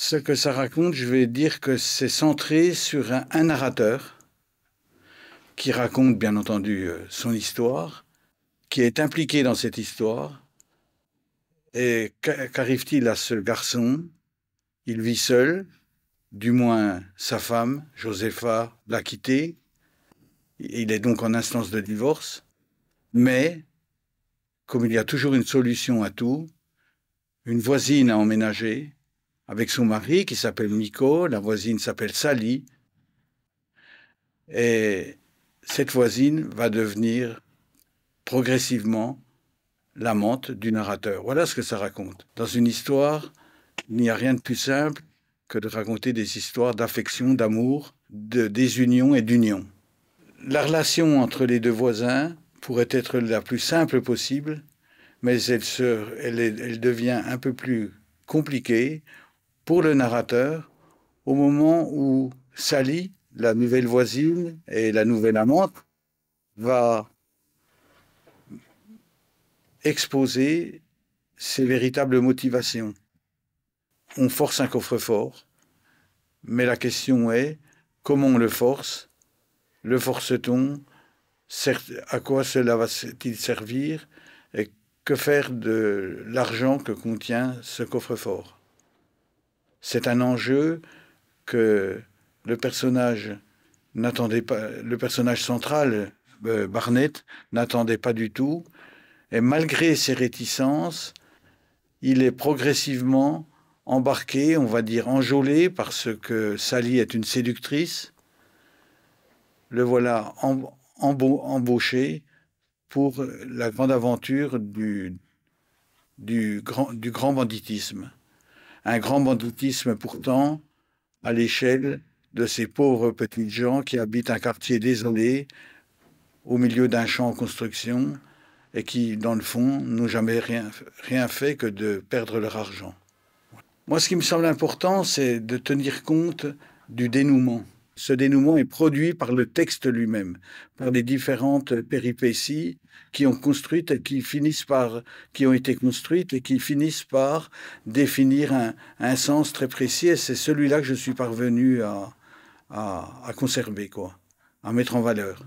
Ce que ça raconte, je vais dire que c'est centré sur un, narrateur qui raconte bien entendu euh, son histoire, qui est impliqué dans cette histoire. Et qu'arrive-t-il à ce garçon Il vit seul, du moins sa femme, Josepha, l'a quitté. Il est donc en instance de divorce. Mais, comme il y a toujours une solution à tout, une voisine a emménagé, avec son mari qui s'appelle Miko, la voisine s'appelle Sally. Et cette voisine va devenir progressivement l'amante du narrateur. Voilà ce que ça raconte. Dans une histoire, il n'y a rien de plus simple que de raconter des histoires d'affection, d'amour, de désunion et d'union. La relation entre les deux voisins pourrait être la plus simple possible, mais elle, elle devient un peu plus compliquée pour le narrateur au moment où Sally, la nouvelle voisine et la nouvelle amante, va exposer ses véritables motivations. On force un coffre-fort, mais la question est comment on le force Le force-t-on À quoi cela va-t-il servir Et que faire de l'argent que contient ce coffre-fort c'est un enjeu que le personnage n'attendait pas, le personnage central, euh, Barnett, n'attendait pas du tout. Et malgré ses réticences, il est progressivement embarqué, on va dire enjolé, parce que Sally est une séductrice. Le voilà embauché pour la grande aventure du, grand, du grand banditisme un grand banditisme pourtant à l'échelle de ces pauvres petites gens qui habitent un quartier désolé au milieu d'un champ en construction et qui, dans le fond, n'ont jamais rien, rien fait que de perdre leur argent. Moi, ce qui me semble important, c'est de tenir compte du dénouement ce dénouement est produit par le texte lui-même, par les différentes péripéties qui ont construites qui finissent par, qui ont été construites et qui finissent par définir un, sens très précis. Et c'est celui-là que je suis parvenu à, à, conserver, quoi, à mettre en valeur.